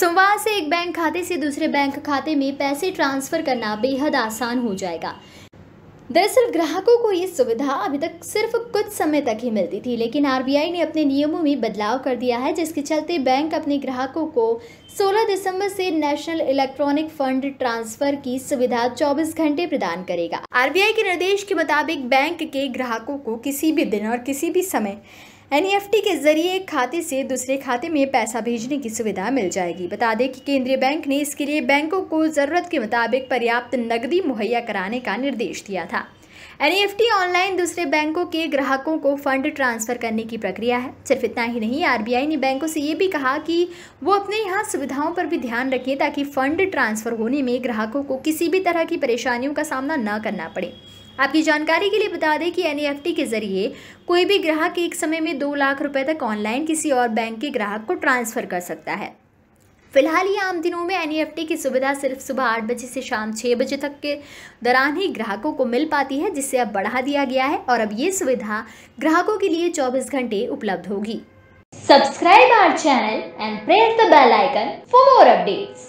सोमवार से एक बैंक खाते से दूसरे बैंक खाते में पैसे ट्रांसफ़र करना बेहद आसान हो जाएगा दरअसल ग्राहकों को ये सुविधा अभी तक सिर्फ कुछ समय तक ही मिलती थी लेकिन आरबीआई ने अपने नियमों में बदलाव कर दिया है जिसके चलते बैंक अपने ग्राहकों को 16 दिसंबर से नेशनल इलेक्ट्रॉनिक फंड ट्रांसफर की सुविधा 24 घंटे प्रदान करेगा आरबीआई के निर्देश के मुताबिक बैंक के ग्राहकों को किसी भी दिन और किसी भी समय एनईएफटी e के जरिए एक खाते से दूसरे खाते में पैसा भेजने की सुविधा मिल जाएगी बता दें कि केंद्रीय बैंक ने इसके लिए बैंकों को ज़रूरत के मुताबिक पर्याप्त नकदी मुहैया कराने का निर्देश दिया था एनईएफटी e ऑनलाइन दूसरे बैंकों के ग्राहकों को फंड ट्रांसफ़र करने की प्रक्रिया है सिर्फ इतना ही नहीं आरबीआई ने बैंकों से ये भी कहा कि वो अपने यहाँ सुविधाओं पर भी ध्यान रखें ताकि फ़ंड ट्रांसफ़र होने में ग्राहकों को किसी भी तरह की परेशानियों का सामना न करना पड़े आपकी जानकारी के लिए बता दें कि एन e के जरिए कोई भी ग्राहक एक समय में दो लाख रुपए तक ऑनलाइन किसी और बैंक के ग्राहक को ट्रांसफ़र कर सकता है फिलहाल ये आम दिनों में एन e की सुविधा सिर्फ सुबह आठ बजे से शाम छः बजे तक के दौरान ही ग्राहकों को मिल पाती है जिससे अब बढ़ा दिया गया है और अब ये सुविधा ग्राहकों के लिए चौबीस घंटे उपलब्ध होगी subscribe our channel and press the bell icon for more updates